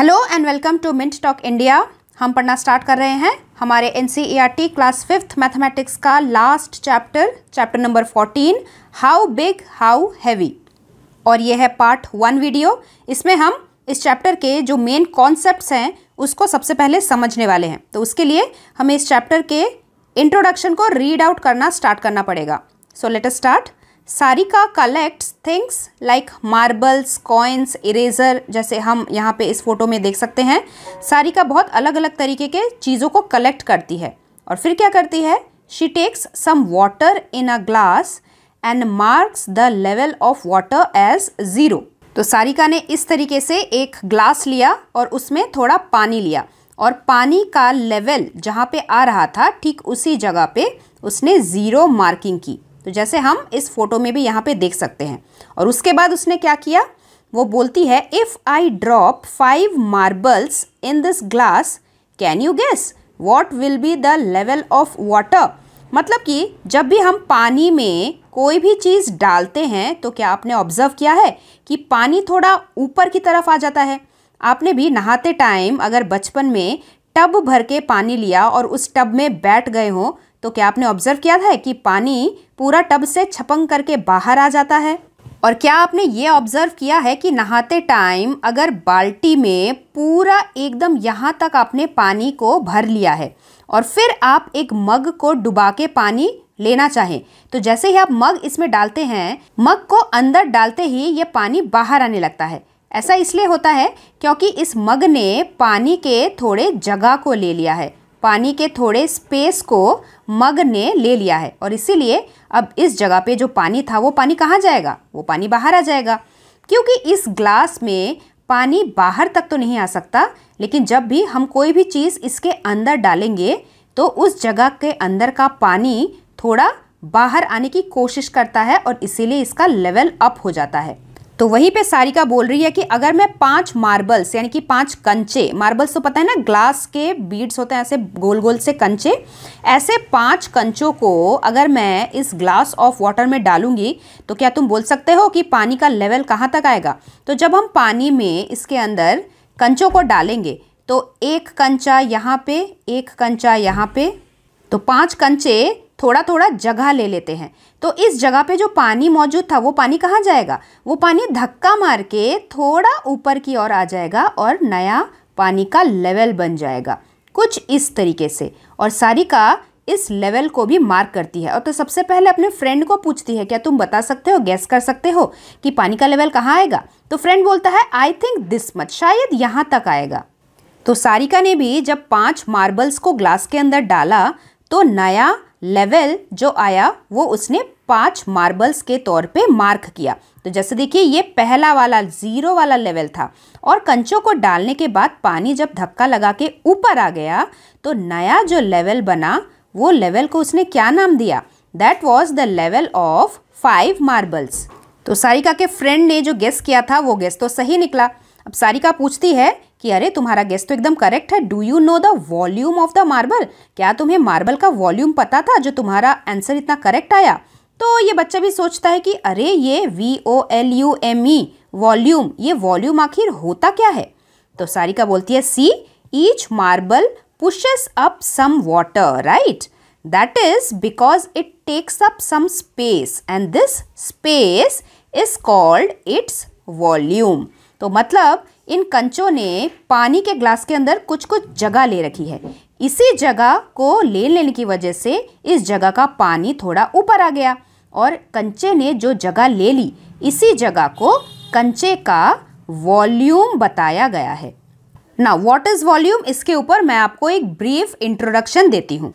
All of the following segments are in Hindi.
Hello and welcome to Mint Talk India हम पढ़ना स्टार्ट कर रहे हैं हमारे एन क्लास फिफ्थ मैथमेटिक्स का last chapter chapter number fourteen how big how heavy और यह है पार्ट वन वीडियो इसमें हम इस चैप्टर के जो मेन कॉन्सेप्ट्स हैं उसको सबसे पहले समझने वाले हैं तो उसके लिए हमें इस चैप्टर के इंट्रोडक्शन को रीड आउट करना स्टार्ट करना पड़ेगा so let us start Sarika collects things like marbles coins eraser जैसे हम यहाँ पे इस फोटो में देख सकते हैं सारिका बहुत अलग अलग तरीके के चीज़ों को कलेक्ट करती है और फिर क्या करती है she takes some water in a glass and marks the level of water as zero तो सारिका ने इस तरीके से एक ग्लास लिया और उसमें थोड़ा पानी लिया और पानी का लेवल जहाँ पे आ रहा था ठीक उसी जगह पे उसने ज़ीरो मार्किंग की तो जैसे हम इस फोटो में भी यहाँ पे देख सकते हैं और उसके बाद उसने क्या किया वो बोलती है if I drop five marbles in this glass can you guess what will be the level of water मतलब कि जब भी हम पानी में कोई भी चीज़ डालते हैं तो क्या आपने ऑब्जर्व किया है कि पानी थोड़ा ऊपर की तरफ आ जाता है आपने भी नहाते टाइम अगर बचपन में टब भर के पानी लिया और उस टब में बैठ गए हों तो क्या आपने ऑब्जर्व किया था कि पानी पूरा टब से छपंग करके बाहर आ जाता है और क्या आपने ये ऑब्जर्व किया है कि नहाते टाइम अगर बाल्टी में पूरा एकदम यहाँ तक आपने पानी को भर लिया है और फिर आप एक मग को डुबा के पानी लेना चाहें तो जैसे ही आप मग इसमें डालते हैं मग को अंदर डालते ही ये पानी बाहर आने लगता है ऐसा इसलिए होता है क्योंकि इस मग ने पानी के थोड़े जगह को ले लिया है पानी के थोड़े स्पेस को मग ने ले लिया है और इसीलिए अब इस जगह पे जो पानी था वो पानी कहाँ जाएगा वो पानी बाहर आ जाएगा क्योंकि इस ग्लास में पानी बाहर तक तो नहीं आ सकता लेकिन जब भी हम कोई भी चीज़ इसके अंदर डालेंगे तो उस जगह के अंदर का पानी थोड़ा बाहर आने की कोशिश करता है और इसीलिए इसका लेवल अप हो जाता है तो वहीं पे सारिका बोल रही है कि अगर मैं पांच मार्बल्स यानी कि पांच कंचे मार्बल्स तो पता है ना ग्लास के बीड्स होते हैं ऐसे गोल गोल से कंचे ऐसे पांच कंचों को अगर मैं इस ग्लास ऑफ वाटर में डालूंगी तो क्या तुम बोल सकते हो कि पानी का लेवल कहाँ तक आएगा तो जब हम पानी में इसके अंदर कंचों को डालेंगे तो एक कंचा यहाँ पे एक कंचा यहाँ पे तो पांच कंचे थोड़ा थोड़ा जगह ले लेते हैं तो इस जगह पे जो पानी मौजूद था वो पानी कहाँ जाएगा वो पानी धक्का मार के थोड़ा ऊपर की ओर आ जाएगा और नया पानी का लेवल बन जाएगा कुछ इस तरीके से और सारिका इस लेवल को भी मार्क करती है और तो सबसे पहले अपने फ्रेंड को पूछती है क्या तुम बता सकते हो गैस कर सकते हो कि पानी का लेवल कहाँ आएगा तो फ्रेंड बोलता है आई थिंक दिस मच शायद यहाँ तक आएगा तो सारिका ने भी जब पांच मार्बल्स को ग्लास के अंदर डाला तो नया लेवल जो आया वो उसने पांच मार्बल्स के तौर पे मार्क किया तो जैसे देखिए ये पहला वाला ज़ीरो वाला लेवल था और कंचों को डालने के बाद पानी जब धक्का लगा के ऊपर आ गया तो नया जो लेवल बना वो लेवल को उसने क्या नाम दिया that was the level of five marbles तो सारिका के फ्रेंड ने जो गेस किया था वो गेस तो सही निकला अब सारिका पूछती है कि अरे तुम्हारा गेस्ट तो एकदम करेक्ट है do you know the volume of the marble क्या तुम्हें मार्बल का वॉल्यूम पता था जो तुम्हारा आंसर इतना करेक्ट आया तो ये बच्चा भी सोचता है कि अरे ये V O L U M E volume ये वॉल्यूम आखिर होता क्या है तो सारिका बोलती है see each marble pushes up some water right that is because it takes up some space and this space is called its volume तो मतलब इन कंचों ने पानी के ग्लास के अंदर कुछ कुछ जगह ले रखी है इसी जगह को ले लेने की वजह से इस जगह का पानी थोड़ा ऊपर आ गया और कंचे ने जो जगह ले ली इसी जगह को कंचे का वॉल्यूम बताया गया है ना वॉट इज़ वॉल्यूम इसके ऊपर मैं आपको एक ब्रीफ इंट्रोडक्शन देती हूँ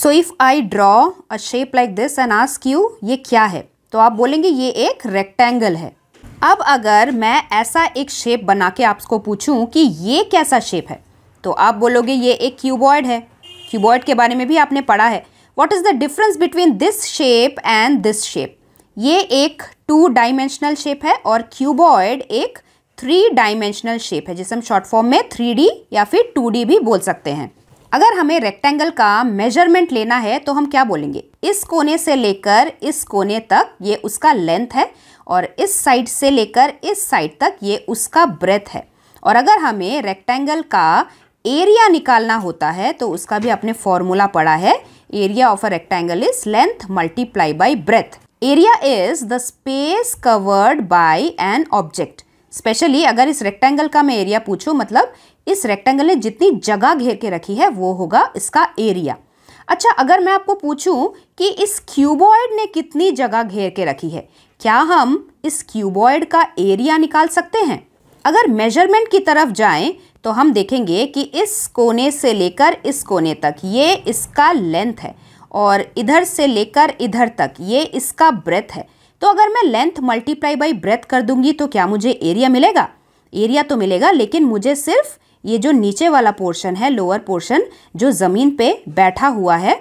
so if I draw a shape like this and ask you ये क्या है तो आप बोलेंगे ये एक रेक्टेंगल है अब अगर मैं ऐसा एक शेप बना के आपको पूछूं कि ये कैसा शेप है तो आप बोलोगे ये एक क्यूबॉयड है क्यूबॉयड के बारे में भी आपने पढ़ा है what is the difference between this shape and this shape ये एक टू डायमेंशनल शेप है और क्यूबॉयड एक थ्री डायमेंशनल शेप है जिसे हम शॉर्ट फॉर्म में थ्री या फिर टू भी बोल सकते हैं अगर हमें रेक्टेंगल का मेजरमेंट लेना है तो हम क्या बोलेंगे इस कोने से लेकर इस कोने तक ये उसका लेंथ है और इस साइड से लेकर इस साइड तक ये उसका ब्रेथ है और अगर हमें रेक्टेंगल का एरिया निकालना होता है तो उसका भी अपने फॉर्मूला पड़ा है area of a rectangle is length multiply by breadth area is the space covered by an object specially अगर इस रेक्टेंगल का मैं एरिया पूछूं मतलब इस रेक्टेंगल ने जितनी जगह घेर के रखी है वो होगा इसका एरिया अच्छा अगर मैं आपको पूछूं कि इस क्यूबॉयड ने कितनी जगह घेर के रखी है क्या हम इस क्यूबॉयड का एरिया निकाल सकते हैं अगर मेजरमेंट की तरफ जाएं तो हम देखेंगे कि इस कोने से लेकर इस कोने तक ये इसका लेंथ है और इधर से लेकर इधर तक ये इसका ब्रेथ है तो अगर मैं लेंथ मल्टीप्लाई बाई ब्रेथ कर दूंगी तो क्या मुझे एरिया मिलेगा एरिया तो मिलेगा लेकिन मुझे सिर्फ ये जो नीचे वाला पोर्शन है लोअर पोर्शन जो ज़मीन पे बैठा हुआ है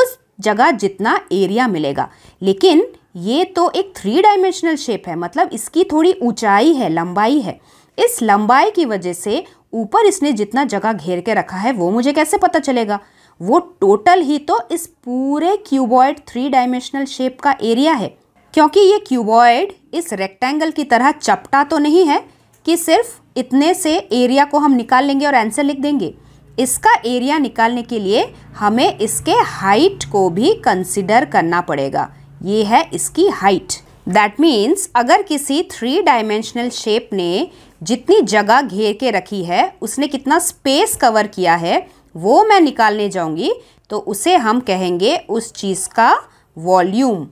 उस जगह जितना एरिया मिलेगा लेकिन ये तो एक थ्री डायमेंशनल शेप है मतलब इसकी थोड़ी ऊंचाई है लंबाई है इस लंबाई की वजह से ऊपर इसने जितना जगह घेर के रखा है वो मुझे कैसे पता चलेगा वो टोटल ही तो इस पूरे क्यूबॉयड थ्री डायमेंशनल शेप का एरिया है क्योंकि ये क्यूबॉयड इस रेक्टेंगल की तरह चपटा तो नहीं है कि सिर्फ इतने से एरिया को हम निकाल लेंगे और आंसर लिख देंगे इसका एरिया निकालने के लिए हमें इसके हाइट को भी कंसिडर करना पड़ेगा ये है इसकी हाइट दैट मीन्स अगर किसी थ्री डायमेंशनल शेप ने जितनी जगह घेर के रखी है उसने कितना स्पेस कवर किया है वो मैं निकालने जाऊंगी तो उसे हम कहेंगे उस चीज़ का वॉल्यूम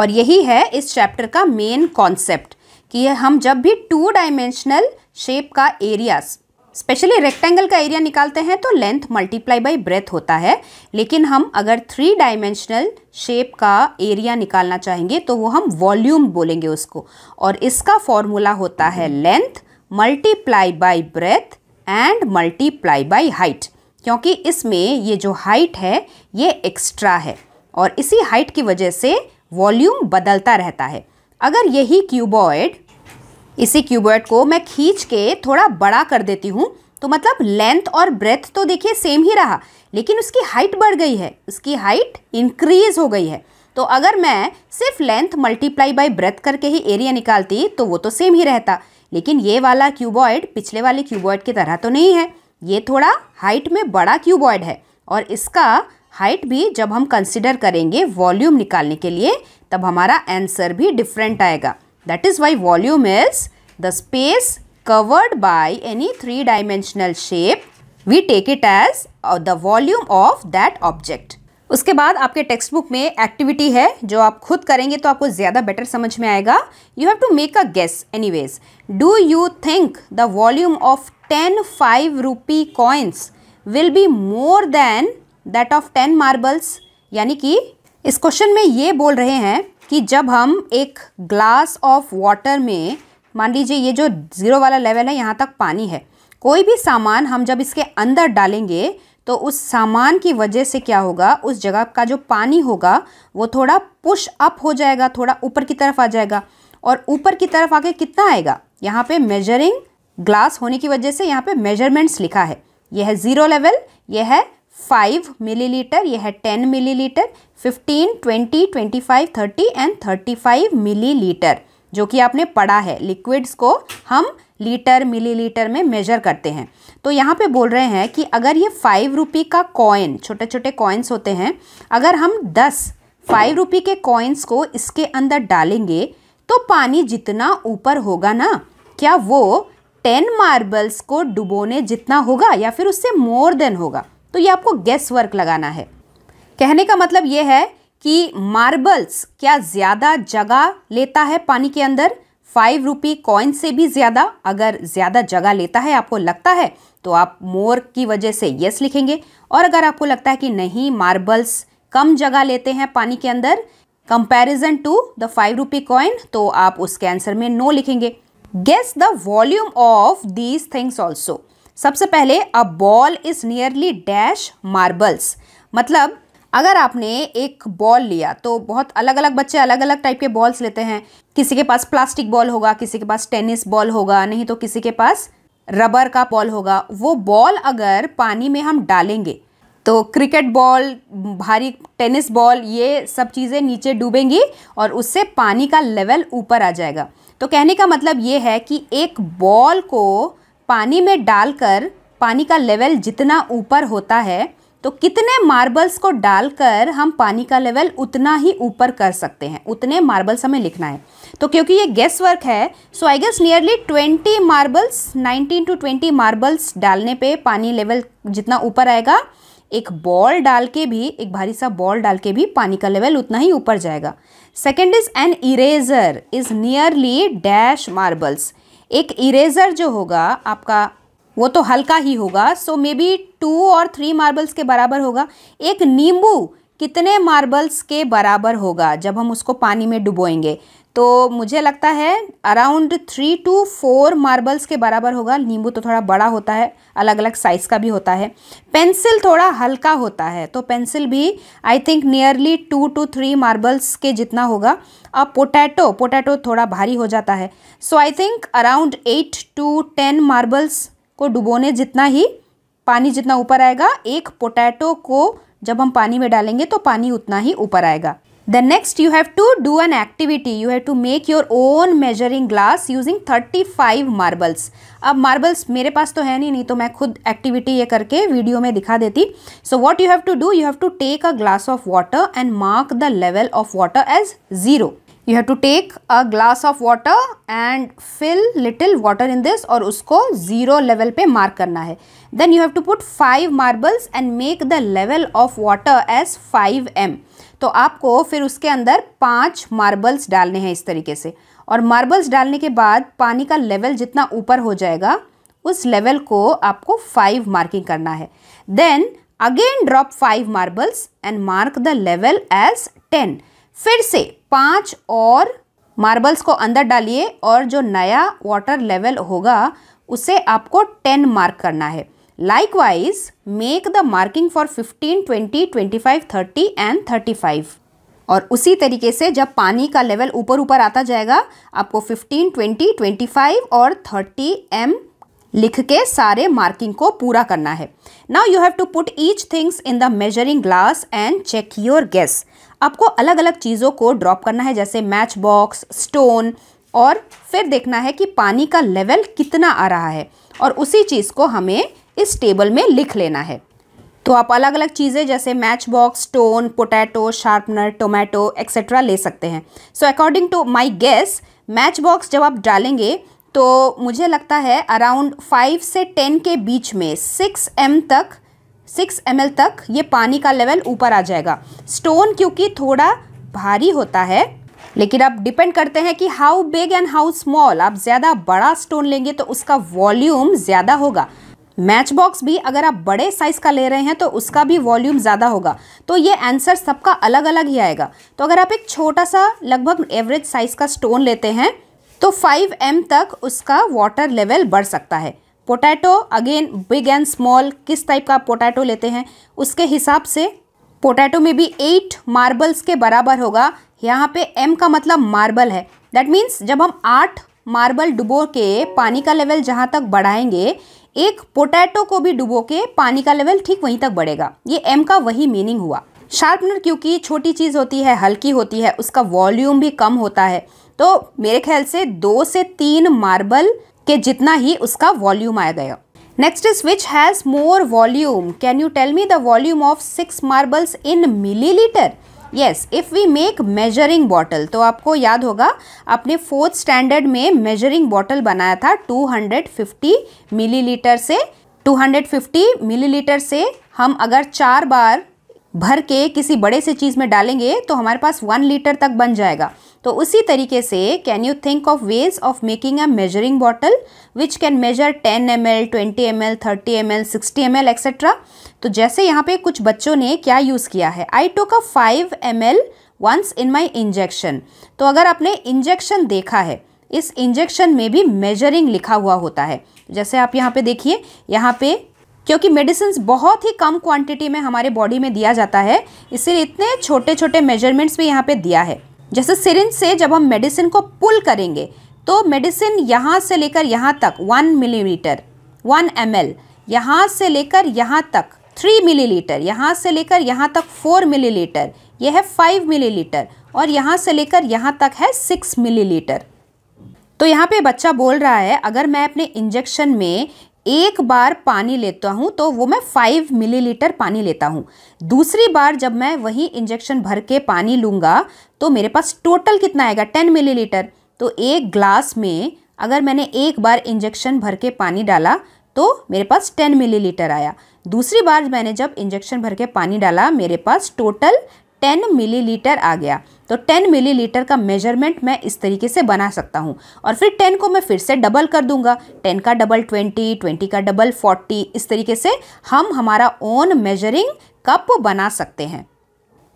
और यही है इस चैप्टर का मेन कॉन्सेप्ट कि हम जब भी टू डायमेंशनल शेप का एरियाज स्पेशली रेक्टेंगल का एरिया निकालते हैं तो लेंथ मल्टीप्लाई बाई ब्रेथ होता है लेकिन हम अगर थ्री डायमेंशनल शेप का एरिया निकालना चाहेंगे तो वो हम वॉल्यूम बोलेंगे उसको और इसका फॉर्मूला होता है length multiply by breadth and multiply by height क्योंकि इसमें ये जो हाइट है ये एक्स्ट्रा है और इसी हाइट की वजह से वॉल्यूम बदलता रहता है अगर यही क्यूबॉयड इसी क्यूबर्ट को मैं खींच के थोड़ा बड़ा कर देती हूँ तो मतलब लेंथ और ब्रेथ तो देखिए सेम ही रहा लेकिन उसकी हाइट बढ़ गई है उसकी हाइट इंक्रीज हो गई है तो अगर मैं सिर्फ लेंथ मल्टीप्लाई बाय ब्रेथ करके ही एरिया निकालती तो वो तो सेम ही रहता लेकिन ये वाला क्यूबॉयड पिछले वाले क्यूबॉयड की तरह तो नहीं है ये थोड़ा हाइट में बड़ा क्यूबॉयड है और इसका हाइट भी जब हम कंसिडर करेंगे वॉल्यूम निकालने के लिए तब हमारा आंसर भी डिफरेंट आएगा That is why volume is the space covered by any three-dimensional shape. We take it as uh, the volume of that object. उसके बाद आपके टेक्स्ट बुक में एक्टिविटी है जो आप खुद करेंगे तो आपको ज़्यादा बेटर समझ में आएगा you have to make a guess any ways do you think the volume of ten five rupee coins will be more than that of ten marbles यानी कि इस क्वेश्चन में ये बोल रहे हैं कि जब हम एक ग्लास ऑफ वाटर में मान लीजिए ये जो ज़ीरो वाला लेवल है यहाँ तक पानी है कोई भी सामान हम जब इसके अंदर डालेंगे तो उस सामान की वजह से क्या होगा उस जगह का जो पानी होगा वो थोड़ा पुश अप हो जाएगा थोड़ा ऊपर की तरफ आ जाएगा और ऊपर की तरफ आके कितना आएगा यहाँ पे मेजरिंग ग्लास होने की वजह से यहाँ पे मेजरमेंट्स लिखा है यह है ज़ीरो लेवल यह है फाइव मिलीलीटर यह है ten millilitre fifteen twenty twenty five thirty and thirty five millilitre जो कि आपने पढ़ा है लिक्विड्स को हम लीटर मिलीलीटर में मेजर करते हैं तो यहाँ पे बोल रहे हैं कि अगर ये फाइव रुपी का कॉइन छोटे छोटे कॉइन्स होते हैं अगर हम दस फाइव रुपी के कॉइन्स को इसके अंदर डालेंगे तो पानी जितना ऊपर होगा ना क्या वो टेन मार्बल्स को डुबोने जितना होगा या फिर उससे मोर देन होगा तो ये आपको गेस वर्क लगाना है कहने का मतलब ये है कि मार्बल्स क्या ज़्यादा जगह लेता है पानी के अंदर फाइव रुपी कॉइन से भी ज़्यादा अगर ज़्यादा जगह लेता है आपको लगता है तो आप मोर की वजह से येस लिखेंगे और अगर आपको लगता है कि नहीं मार्बल्स कम जगह लेते हैं पानी के अंदर comparison to the five rupee coin तो आप उसके आंसर में नो लिखेंगे guess the volume of these things also सबसे पहले a ball is nearly dash marbles मतलब अगर आपने एक बॉल लिया तो बहुत अलग अलग बच्चे अलग अलग टाइप के बॉल्स लेते हैं किसी के पास प्लास्टिक बॉल होगा किसी के पास टेनिस बॉल होगा नहीं तो किसी के पास रबर का बॉल होगा वो बॉल अगर पानी में हम डालेंगे तो क्रिकेट बॉल भारी टेनिस बॉल ये सब चीज़ें नीचे डूबेंगी और उससे पानी का लेवल ऊपर आ जाएगा तो कहने का मतलब ये है कि एक बॉल को पानी में डालकर पानी का लेवल जितना ऊपर होता है तो कितने मार्बल्स को डालकर हम पानी का लेवल उतना ही ऊपर कर सकते हैं उतने मार्बल्स हमें लिखना है तो क्योंकि ये गेस वर्क है so I guess nearly twenty marbles 19 to twenty marbles डालने पे पानी लेवल जितना ऊपर आएगा एक बॉल डाल के भी एक भारी सा बॉल डाल के भी पानी का लेवल उतना ही ऊपर जाएगा second is an eraser is nearly dash marbles एक इरेज़र जो होगा आपका वो तो हल्का ही होगा सो मे बी टू और थ्री मार्बल्स के बराबर होगा एक नींबू कितने मार्बल्स के बराबर होगा जब हम उसको पानी में डुबोएंगे तो मुझे लगता है around three to four marbles के बराबर होगा नींबू तो थोड़ा बड़ा होता है अलग अलग साइज़ का भी होता है पेंसिल थोड़ा हल्का होता है तो पेंसिल भी I think nearly two to three marbles के जितना होगा अब पोटैटो पोटैटो थोड़ा भारी हो जाता है so I think around eight to ten marbles को डुबोने जितना ही पानी जितना ऊपर आएगा एक पोटैटो को जब हम पानी में डालेंगे तो पानी उतना ही ऊपर आएगा Then next you have to do an activity. You have to make your own measuring glass using 35 marbles. अब marbles मेरे पास तो है नहीं नहीं तो मैं खुद activity ये करके video में दिखा देती So what you have to do, you have to take a glass of water and mark the level of water as zero. You have to take a glass of water and fill little water in this और उसको zero level पे mark करना है Then you have to put five marbles and make the level of water as 5m. तो आपको फिर उसके अंदर पाँच मार्बल्स डालने हैं इस तरीके से और मार्बल्स डालने के बाद पानी का लेवल जितना ऊपर हो जाएगा उस लेवल को आपको फाइव मार्किंग करना है then again drop five marbles and mark the level as ten फिर से पाँच और मार्बल्स को अंदर डालिए और जो नया वाटर लेवल होगा उसे आपको टेन मार्क करना है Likewise, make the marking for 15, 20, 25, 30 and 35. और उसी तरीके से जब पानी का लेवल ऊपर ऊपर आता जाएगा आपको 15, 20, 25 और 30 एम लिख के सारे मार्किंग को पूरा करना है now you have to put each things in the measuring glass and check your guess आपको अलग अलग चीज़ों को ड्रॉप करना है जैसे मैच बॉक्स स्टोन और फिर देखना है कि पानी का लेवल कितना आ रहा है और उसी चीज़ को हमें इस टेबल में लिख लेना है तो आप अलग अलग चीज़ें जैसे match box stone potato sharpener tomato etcetera ले सकते हैं so according to my guess match box जब आप डालेंगे तो मुझे लगता है अराउंड फाइव से टेन के बीच में सिक्स एम तक सिक्स एम तक ये पानी का लेवल ऊपर आ जाएगा स्टोन क्योंकि थोड़ा भारी होता है लेकिन अब डिपेंड करते हैं कि how big and how small आप ज़्यादा बड़ा स्टोन लेंगे तो उसका वॉल्यूम ज़्यादा होगा मैच बॉक्स भी अगर आप बड़े साइज़ का ले रहे हैं तो उसका भी वॉल्यूम ज़्यादा होगा तो ये आंसर सबका अलग अलग ही आएगा तो अगर आप एक छोटा सा लगभग एवरेज साइज़ का स्टोन लेते हैं तो 5 एम तक उसका वाटर लेवल बढ़ सकता है potato again big and small किस टाइप का पोटैटो लेते हैं उसके हिसाब से पोटैटो में भी एट मार्बल्स के बराबर होगा यहाँ पे एम का मतलब मार्बल है दैट मीन्स जब हम आठ मार्बल डुबो के पानी का लेवल जहाँ तक बढ़ाएंगे एक पोटैटो को भी डुबो के पानी का लेवल ठीक वहीं तक बढ़ेगा ये एम का वही मीनिंग हुआ शार्पनर क्योंकि छोटी चीज़ होती है हल्की होती है उसका वॉल्यूम भी कम होता है तो मेरे ख्याल से दो से तीन मार्बल के जितना ही उसका वॉल्यूम आया गया next is which has more volume can you tell me the volume of six marbles in millilitre yes if we make measuring bottle तो आपको याद होगा आपने फोर्थ स्टैंडर्ड में मेजरिंग बॉटल बनाया था 250 मिलीलीटर से 250 मिलीलीटर से हम अगर चार बार भर के किसी बड़े से चीज़ में डालेंगे तो हमारे पास वन लीटर तक बन जाएगा तो उसी तरीके से can you think of ways of making a measuring bottle which can measure 10 M L twenty M L thirty M L sixty M L etcetera तो जैसे यहाँ पे कुछ बच्चों ने क्या यूज़ किया है I took a five M L once in my injection तो अगर आपने इंजेक्शन देखा है इस इंजेक्शन में भी मेजरिंग लिखा हुआ होता है जैसे आप यहाँ पे देखिए यहाँ पे क्योंकि मेडिसिन बहुत ही कम क्वांटिटी में हमारे बॉडी में दिया जाता है इसीलिए इतने छोटे छोटे मेजरमेंट्स भी यहाँ पे दिया है जैसे सिरिंज से जब हम मेडिसिन को पुल करेंगे तो मेडिसिन यहाँ से लेकर यहाँ तक one millimetre one M L यहाँ से लेकर यहाँ तक थ्री मिलीलीटर यहाँ से लेकर यहाँ तक फोर मिलीलीटर यह है फाइव मिलीलीटर और यहाँ से लेकर यहाँ तक है सिक्स मिलीलीटर तो यहाँ पे बच्चा बोल रहा है अगर मैं अपने इंजेक्शन में एक बार पानी लेता हूँ तो वो मैं फाइव मिलीलीटर पानी लेता हूँ दूसरी बार जब मैं वही इंजेक्शन भर के पानी लूँगा तो मेरे पास टोटल कितना आएगा टेन लीटर तो एक ग्लास में अगर मैंने एक बार इंजेक्शन भर के पानी डाला तो मेरे पास टेन लीटर आया दूसरी बार मैंने जब इंजेक्शन भर के पानी डाला मेरे पास टोटल टेन मिलीलीटर आ गया तो 10 मिलीलीटर का मेजरमेंट मैं इस तरीके से बना सकता हूँ और फिर 10 को मैं फिर से डबल कर दूंगा 10 का डबल 20, 20 का डबल 40 इस तरीके से हम हमारा ओन मेजरिंग कप बना सकते हैं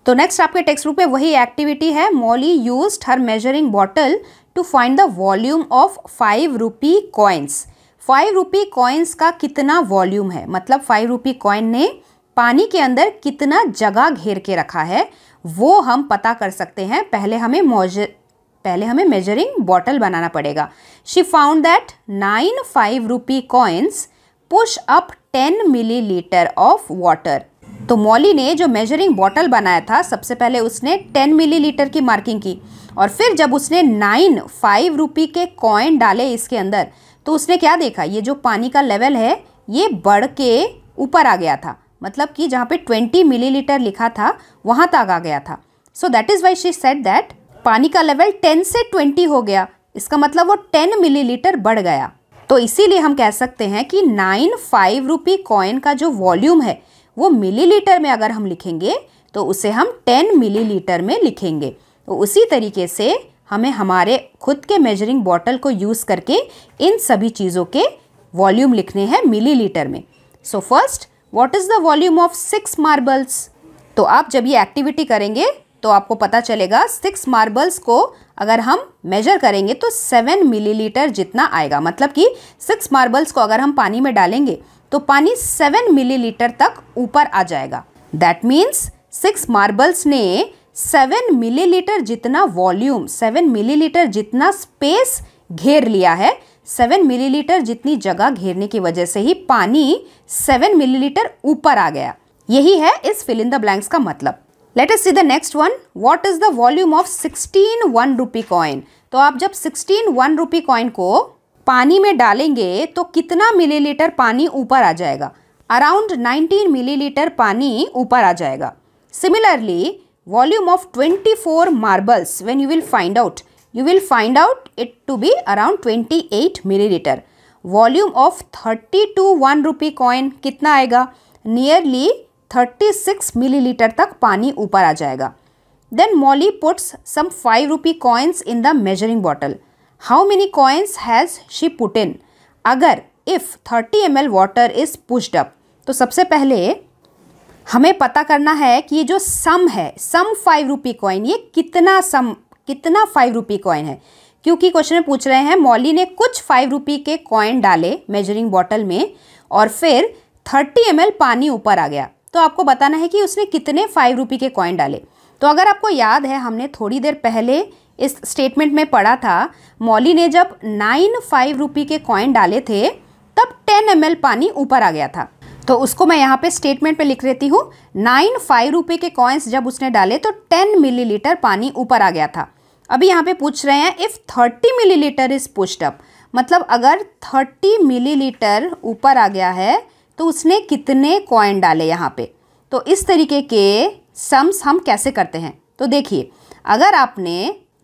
तो नेक्स्ट आपके टेक्स्ट बुक में वही एक्टिविटी है Molly use her measuring bottle to find the volume of five rupee coins five rupee coins का कितना वॉल्यूम है मतलब फाइव रुपी कॉइन ने पानी के अंदर कितना जगह घेर के रखा है वो हम पता कर सकते हैं पहले हमें मौजर पहले हमें मेजरिंग बॉटल बनाना पड़ेगा she found that nine five rupee coins push up ten millilitre of water तो मॉली ने जो मेजरिंग बॉटल बनाया था सबसे पहले उसने टेन मिली लीटर की मार्किंग की और फिर जब उसने नाइन फाइव रुपी के कॉइन डाले इसके अंदर तो उसने क्या देखा ये जो पानी का लेवल है ये बढ़ के ऊपर आ गया था मतलब कि जहाँ पे 20 मिलीलीटर लिखा था वहाँ तक आ गया था so that is why she set that पानी का लेवल 10 से 20 हो गया इसका मतलब वो 10 मिलीलीटर बढ़ गया तो इसीलिए हम कह सकते हैं कि नाइन फाइव रुपी कॉइन का जो वॉल्यूम है वो मिलीलीटर में अगर हम लिखेंगे तो उसे हम 10 मिलीलीटर में लिखेंगे तो उसी तरीके से हमें हमारे खुद के मेजरिंग बॉटल को यूज़ करके इन सभी चीज़ों के वॉल्यूम लिखने हैं मिलीलीटर में so first what is the volume of six marbles तो आप जब ये एक्टिविटी करेंगे तो आपको पता चलेगा सिक्स मार्बल्स को अगर हम मेजर करेंगे तो सेवन मिलीलीटर जितना आएगा मतलब कि सिक्स मार्बल्स को अगर हम पानी में डालेंगे तो पानी सेवन मिलीलीटर तक ऊपर आ जाएगा दैट मीन्स सिक्स मार्बल्स ने सेवन मिलीलीटर जितना वॉल्यूम सेवन मिलीलीटर जितना स्पेस घेर लिया है सेवन मिलीलीटर जितनी जगह घेरने की वजह से ही पानी सेवन मिलीलीटर ऊपर आ गया यही है इस फिल इन द ब्लैंक्स का मतलब let's see the next one what is the volume of sixteen one rupee coin तो आप जब सिक्सटीन वन रुपी कॉइन को पानी में डालेंगे तो कितना मिलीलीटर पानी ऊपर आ जाएगा अराउंड 19 मिलीलीटर पानी ऊपर आ जाएगा similarly volume of twenty four marbles when you will find out you will find out it to be around twenty eight millilitre volume of thirty two one rupee coin कितना आएगा nearly thirty six millilitre तक पानी ऊपर आ जाएगा then Molly puts some five rupee coins in the measuring bottle how many coins has she put in अगर if thirty M L water is pushed up तो सबसे पहले हमें पता करना है कि ये जो सम है सम फाइव रुपी कॉइन ये कितना सम कितना फाइव रुपी कॉइन है क्योंकि क्वेश्चन में पूछ रहे हैं मॉली ने कुछ फाइव रुपी के कॉइन डाले मेजरिंग बॉटल में और फिर थर्टी एम पानी ऊपर आ गया तो आपको बताना है कि उसने कितने फाइव रुपी के कॉइन डाले तो अगर आपको याद है हमने थोड़ी देर पहले इस स्टेटमेंट में पढ़ा था मॉली ने जब नाइन फाइव रुपी के कॉइन डाले थे तब टेन एम पानी ऊपर आ गया था तो उसको मैं यहाँ पे स्टेटमेंट पे लिख देती हूँ नाइन फाइव रुपये के कॉइन्स जब उसने डाले तो टेन मिलीलीटर पानी ऊपर आ गया था अभी यहाँ पे पूछ रहे हैं if thirty millilitre is pushed up मतलब अगर थर्टी मिलीलीटर ऊपर आ गया है तो उसने कितने कॉइन डाले यहाँ पे तो इस तरीके के सम्स हम कैसे करते हैं तो देखिए अगर आपने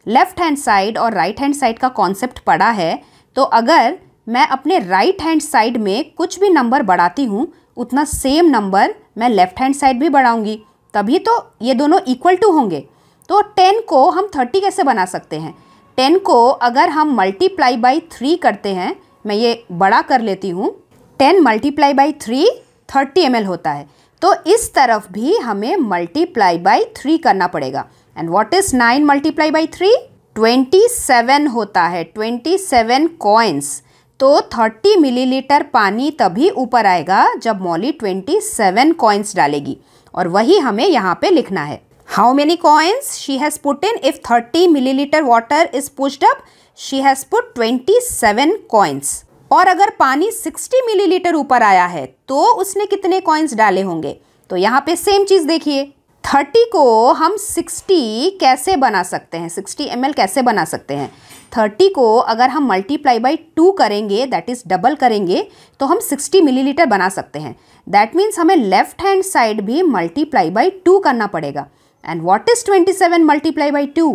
लेफ़्ट हैंड साइड और राइट हैंड साइड का कॉन्सेप्ट पढ़ा है तो अगर मैं अपने राइट हैंड साइड में कुछ भी नंबर बढ़ाती हूँ उतना सेम नंबर मैं लेफ्ट हैंड साइड भी बढ़ाऊंगी तभी तो ये दोनों इक्वल टू होंगे तो टेन को हम थर्टी कैसे बना सकते हैं टेन को अगर हम मल्टीप्लाई बाई थ्री करते हैं मैं ये बड़ा कर लेती हूँ ten multiply by three thirty M होता है तो इस तरफ भी हमें मल्टीप्लाई बाई थ्री करना पड़ेगा and what is nine multiply by three twenty seven होता है ट्वेंटी सेवन कॉइन्स तो 30 मिलीलीटर पानी तभी ऊपर आएगा जब मॉली 27 कॉइन्स डालेगी और वही हमें यहाँ पे लिखना है how many coins she has put in if 30 millilitre water is pushed up she has put 27 coins और अगर पानी 60 मिलीलीटर ऊपर आया है तो उसने कितने कॉइन्स डाले होंगे तो यहाँ पे सेम चीज़ देखिए थर्टी को हम सिक्सटी कैसे बना सकते हैं सिक्सटी एम कैसे बना सकते हैं थर्टी को अगर हम मल्टीप्लाई बाई टू करेंगे दैट इज़ डबल करेंगे तो हम सिक्सटी मिलीलीटर बना सकते हैं दैट मीन्स हमें लेफ्ट हैंड साइड भी मल्टीप्लाई बाई टू करना पड़ेगा and what is twenty seven multiply by two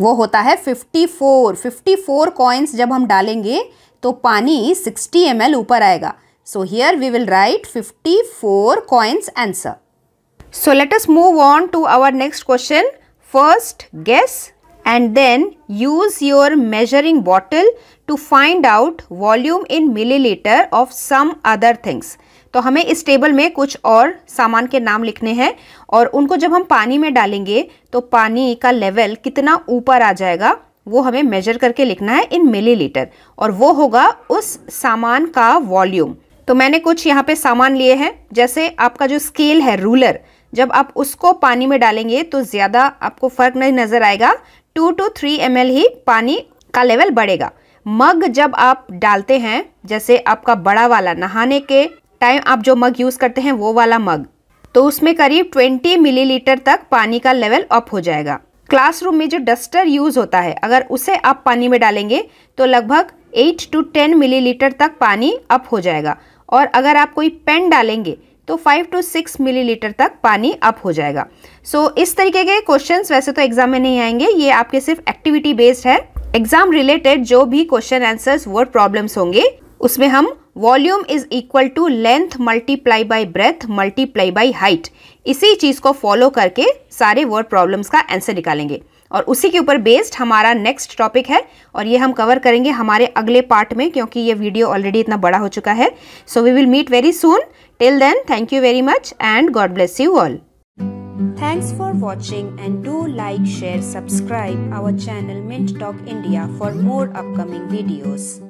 वो होता है fifty four fifty four coins जब हम डालेंगे तो पानी सिक्सटी एम ऊपर आएगा so here we will write fifty four coins answer So let us move on to our next question. First guess and then use your measuring bottle to find out volume in milliliter of some other things. तो हमें इस टेबल में कुछ और सामान के नाम लिखने हैं और उनको जब हम पानी में डालेंगे तो पानी का लेवल कितना ऊपर आ जाएगा वो हमें मेजर करके लिखना है इन मिलीलीटर और वो होगा उस सामान का वॉल्यूम तो मैंने कुछ यहाँ पे सामान लिए हैं जैसे आपका जो स्केल है रूलर जब आप उसको पानी में डालेंगे तो ज़्यादा आपको फर्क नहीं नज़र आएगा टू टू थ्री एम ही पानी का लेवल बढ़ेगा मग जब आप डालते हैं जैसे आपका बड़ा वाला नहाने के टाइम आप जो मग यूज़ करते हैं वो वाला मग तो उसमें करीब 20 मिलीलीटर तक पानी का लेवल अप हो जाएगा क्लासरूम में जो डस्टर यूज़ होता है अगर उसे आप पानी में डालेंगे तो लगभग 8 टू 10 मिलीलीटर तक पानी अप हो जाएगा और अगर आप कोई पेन डालेंगे तो फाइव टू सिक्स मिलीलीटर तक पानी अप हो जाएगा सो so, इस तरीके के क्वेश्चन वैसे तो एग्जाम में नहीं आएंगे ये आपके सिर्फ एक्टिविटी बेस्ड है एग्जाम रिलेटेड जो भी क्वेश्चन आंसर्स वर्ड प्रॉब्लम्स होंगे उसमें हम volume is equal to length multiply by breadth multiply by height इसी चीज़ को फॉलो करके सारे वर्ड प्रॉब्लम्स का आंसर निकालेंगे और उसी के ऊपर बेस्ड हमारा नेक्स्ट टॉपिक है और ये हम कवर करेंगे हमारे अगले पार्ट में क्योंकि ये वीडियो ऑलरेडी इतना बड़ा हो चुका है so we will meet very soon Till then, thank you very much and God bless you all. Thanks for watching and do like, share, subscribe our channel Mint Talk India for more upcoming videos.